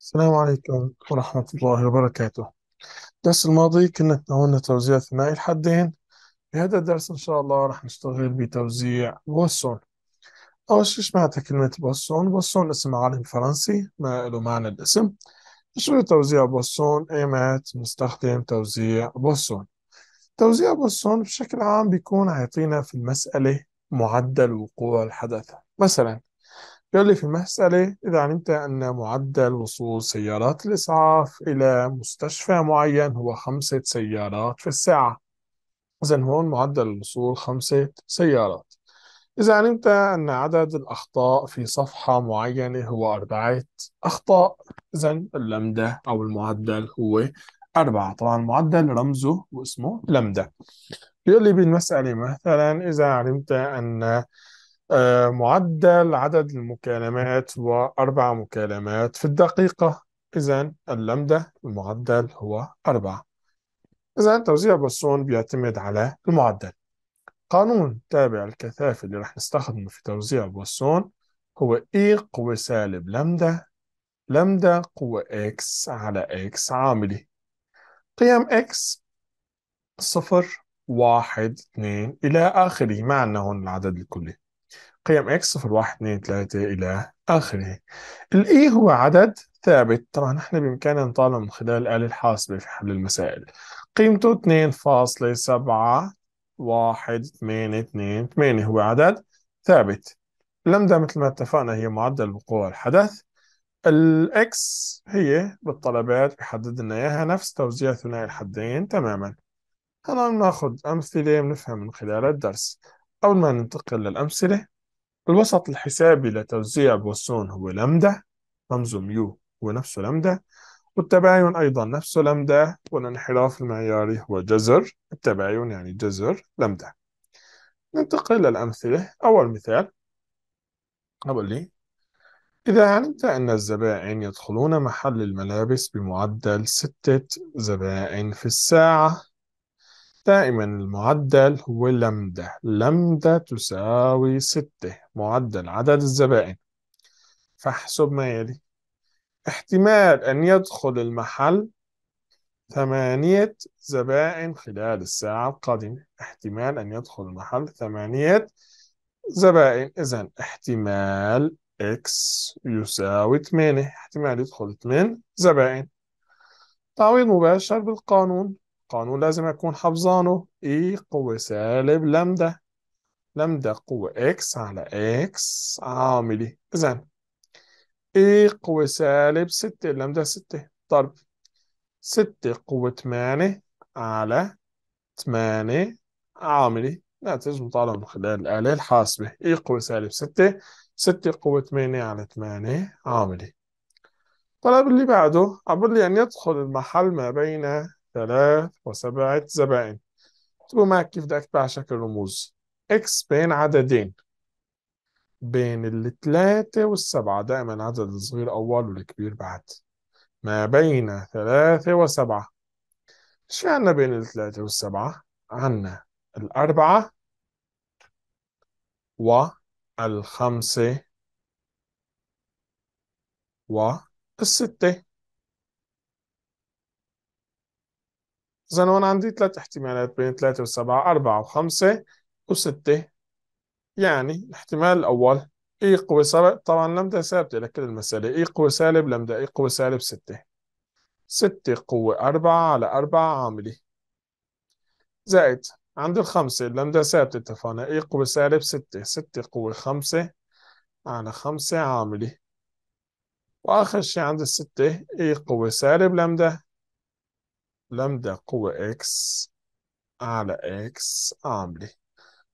السلام عليكم ورحمة الله وبركاته الدرس الماضي كنا تناولنا توزيع ثنائي الحدين في هذا الدرس إن شاء الله راح نشتغل بتوزيع بوسون أول شيء معناتها كلمة بوسون بوسون اسم عالم فرنسي ما له معنى الاسم شو توزيع بوسون إيمات نستخدم توزيع بوسون توزيع بوسون بشكل عام بيكون عيطينا في المسألة معدل وقوع الحدث مثلا قال لي في المسألة إذا علمت أن معدل وصول سيارات الإسعاف إلى مستشفى معين هو خمسة سيارات في الساعة إذا هون معدل الوصول خمسة سيارات إذا علمت أن عدد الأخطاء في صفحة معينة هو أربعة أخطاء إذا اللمدة أو المعدل هو أربعة طبعا المعدل رمزه واسمه لمدة بيقول لي بالمسألة مثلا إذا علمت أن آه، معدل عدد المكالمات هو أربع مكالمات في الدقيقة إذا اللمدة المعدل هو أربعة إذا توزيع بوسون بيعتمد على المعدل قانون تابع الكثافة اللي راح نستخدمه في توزيع بوسون هو إي e قوة سالب لمدة لمدة قوة إكس على إكس عاملة قيم إكس صفر واحد اثنين إلى آخره ما عندنا هون العدد الكلي قيم x صفر واحد اثنين ثلاثة إلى آخره الـ e هو عدد ثابت طبعا نحن بإمكاننا نطالعه من خلال الآلة الحاسبة في حل المسائل قيمته 2.71828 هو عدد ثابت لمدة مثل ما اتفقنا هي معدل وقوع الحدث الاكس هي بالطلبات بحدد لنا اياها نفس توزيع ثنائي الحدين تماما هلا بناخذ امثله بنفهم من خلال الدرس قبل ما ننتقل للأمثلة الوسط الحسابي لتوزيع بوسون هو لمدة رمز ميو هو نفسه لمدة والتباين أيضا نفسه لمدة والانحراف المعياري هو جذر التباين يعني جذر لمدة ننتقل للأمثلة أول مثال أقول لي إذا علمت أن الزبائن يدخلون محل الملابس بمعدل ستة زبائن في الساعة دائما المعدل هو لمدة لمدة تساوي ستة معدل عدد الزبائن فاحسب ما يلي احتمال أن يدخل المحل ثمانية زبائن خلال الساعة القادمة احتمال أن يدخل المحل ثمانية زبائن إذا احتمال X يساوي 8 احتمال يدخل 8 زبائن تعويض مباشر بالقانون قانون لازم أكون حفظانه إي e قوة سالب لمدة لمدة قوة إكس على إكس عاملي إذا إي e قوة سالب ستة لمدة ستة ضرب طيب، ستة قوة تمانية على تمانية عاملي ناتج مطالع من خلال الآلة الحاسبة إي e قوة سالب ستة ستة قوة تمانية على تمانية عاملي طلب اللي بعده عبر لي أن يدخل المحل ما بين ثلاث وسبعة زبائن اكتبوا معك كيف بدي اكتبها على شكل رموز اكس بين عددين بين الثلاثة والسبعة دائما عدد الصغير أول والكبير بعد ما بين ثلاثة وسبعة شو عنا بين الثلاثة والسبعة؟ عنا الأربعة والخمسة والستة اذا هون عندي ثلاث احتمالات بين ثلاثه وسبعه اربعه وخمسه وسته يعني الاحتمال الاول اي e قوى سبعة، طبعا لمده ثابته لكل المساله اي e قوى سالب لمده اي e قوى سالب سته سته قوى اربعه على اربعه عامله زائد عند الخمسه لمده ثابته اتفقنا اي قوى سالب سته سته قوى خمسه على خمسه عامله واخر شيء عند السته اي قوى سالب لمده لمدة قوة إكس على إكس عاملة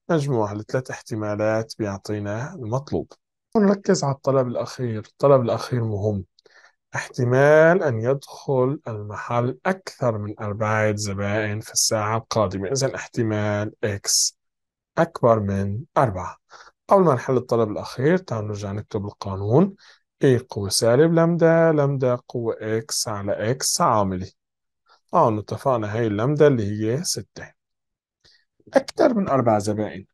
مجموع لثلاث احتمالات بيعطينا المطلوب نركز على الطلب الأخير الطلب الأخير مهم احتمال أن يدخل المحل أكثر من أربعة زبائن في الساعة القادمة إذا احتمال إكس أكبر من أربعة قبل ما نحل الطلب الأخير تعال نرجع نكتب القانون A قوة سالب لمدة لمدة قوة إكس على إكس عاملة اه اتفقنا هاي اللمدة اللي هي ستة أكثر من أربع زبائن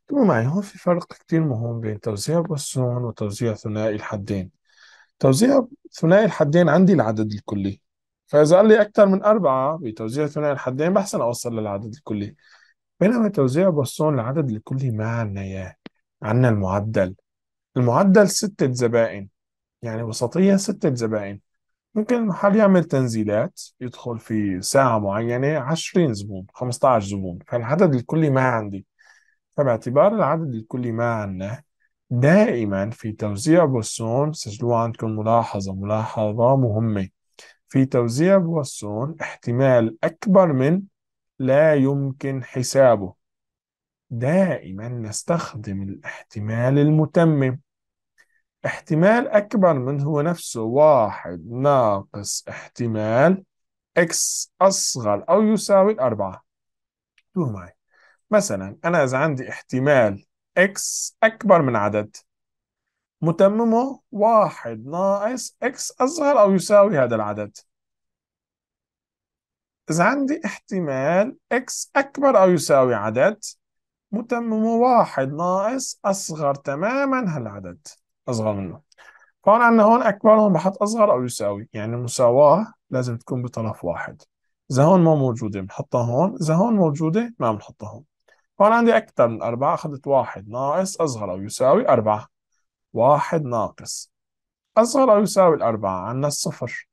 انتبهوا معي هون في فرق كتير مهم بين توزيع بوسون وتوزيع ثنائي الحدين توزيع ثنائي الحدين عندي العدد الكلي فإذا قال لي أكثر من أربعة بتوزيع ثنائي الحدين بحسن أوصل للعدد الكلي بينما توزيع بوسون العدد الكلي ما عنا إياه عنا المعدل المعدل ستة زبائن يعني وسطية ستة زبائن ممكن المحل يعمل تنزيلات يدخل في ساعة معينة عشرين زبون 15 زبون فالعدد الكلي ما عندي فباعتبار العدد الكلي ما عندنا دائما في توزيع بوسون سجلوها عندكم ملاحظة ملاحظة مهمة في توزيع بوسون احتمال أكبر من لا يمكن حسابه دائما نستخدم الاحتمال المتمم احتمال أكبر من هو نفسه واحد ناقص احتمال x أصغر أو يساوي الأربعة انتبهوا معي مثلا أنا إذا عندي احتمال x أكبر من عدد متممه واحد ناقص x أصغر أو يساوي هذا العدد إذا عندي احتمال x أكبر أو يساوي عدد متممه واحد ناقص أصغر تماما هالعدد أصغر منه فهون عندنا هون أكبرهم بحط أصغر أو يساوي يعني المساواة لازم تكون بطرف واحد إذا هون ما موجودة بنحطها هون إذا هون موجودة ما بنحطها هون فهون عندي أكثر من أربعة أخذت واحد ناقص أصغر أو يساوي أربعة واحد ناقص أصغر أو يساوي الأربعة عندنا الصفر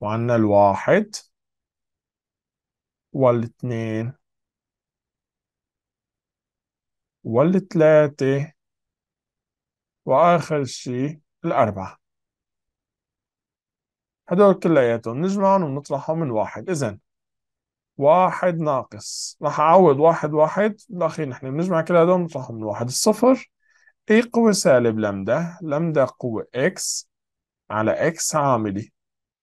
وعندنا الواحد والاثنين والثلاثة وآخر شيء الأربعة هدول كلياتهم نجمعهم ونطرحهم من واحد إذا واحد ناقص رح أعوض واحد واحد بالأخير نحن بنجمع كل هدول ونطرحهم من واحد الصفر اي قوة سالب لمدة لمدة قوة اكس على اكس عاملي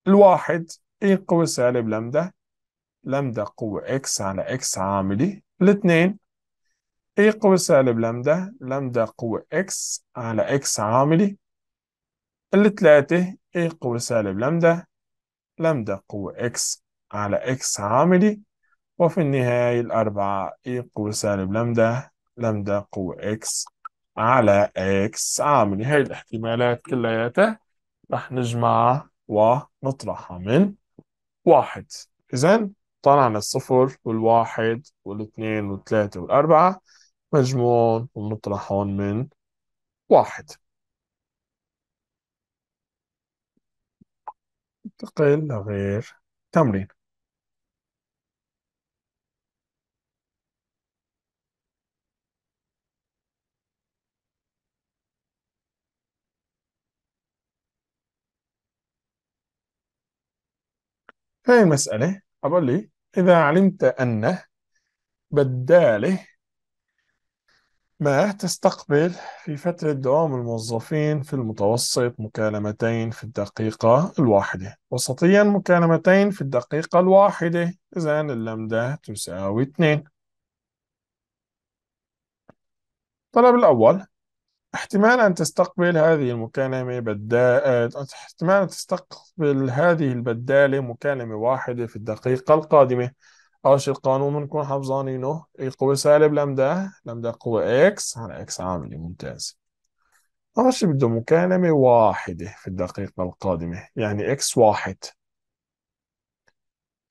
الواحد اي قوة سالب لمدة لمدة قوة اكس على اكس عاملي الاثنين ايه قوة سالب لامدا لامدا قوة اكس على اكس عاملي التلاتة ايه قوة سالب لامدا لامدا قوة اكس على اكس عاملي وفي النهاية الأربعة ايه قوة سالب لامدا لامدا قوة اكس على اكس عاملي هاي الاحتمالات كلياتها رح نجمعها ونطرحها من واحد إذا طلعنا الصفر والواحد والاثنين والثلاثة والأربعة مجموع ومطرحون من واحد انتقل لغير تمرين هاي المسألة أقول لي إذا علمت أن بداله ما تستقبل في فترة دوام الموظفين في المتوسط مكالمتين في الدقيقة الواحدة وسطيا مكالمتين في الدقيقة الواحدة إذا اللمدة تساوي 2 الطلب الأول احتمال أن تستقبل هذه المكالمة بدال احتمال أن تستقبل هذه البدالة مكالمة واحدة في الدقيقة القادمة اول القانون بنكون حافظانينه القوة سالب لمدة لمدة قوة اكس على اكس عاملة ممتاز اول شيء بده مكالمة واحدة في الدقيقة القادمة يعني اكس واحد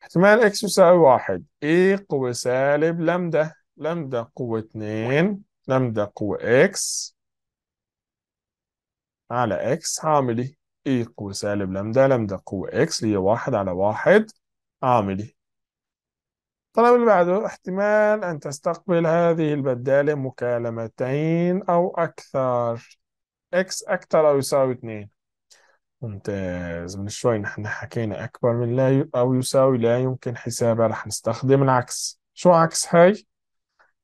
احتمال اكس يساوي واحد اي قوة سالب لمدة لمدة قوة اتنين لمدة قوة اكس على اكس عاملي اي قوة سالب لمدة لمدة قوة اكس اللي هي واحد على واحد عاملي الطلب اللي بعده احتمال أن تستقبل هذه البدالة مكالمتين أو أكثر x أكثر أو يساوي 2 ممتاز من شوي نحن حكينا أكبر من لا ي... أو يساوي لا يمكن حسابها رح نستخدم العكس شو عكس هاي؟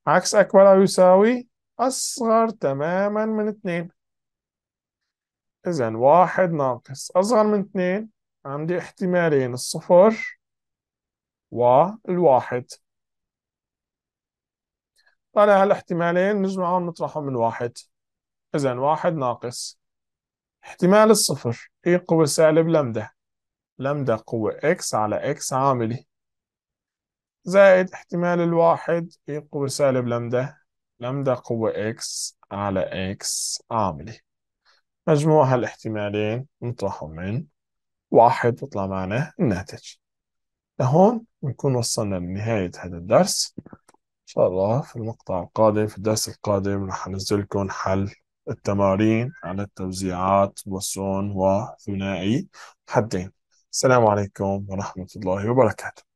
عكس أكبر أو يساوي أصغر تماما من 2 إذا واحد ناقص أصغر من 2 عندي احتمالين الصفر والواحد طالع طيب، هالاحتمالين نجمعهم نطرحهم من واحد إذا واحد ناقص احتمال الصفر إي e قوة سالب لمدة لمدة قوة إكس على إكس عاملي زائد احتمال الواحد إي e قوة سالب لمدة لمدة قوة إكس على إكس عاملي مجموع هالاحتمالين نطرحهم من واحد تطلع معنا الناتج لهون بنكون وصلنا لنهاية هذا الدرس إن شاء الله في المقطع القادم في الدرس القادم رح أنزل لكم حل التمارين على التوزيعات والصون وثنائي حدين السلام عليكم ورحمة الله وبركاته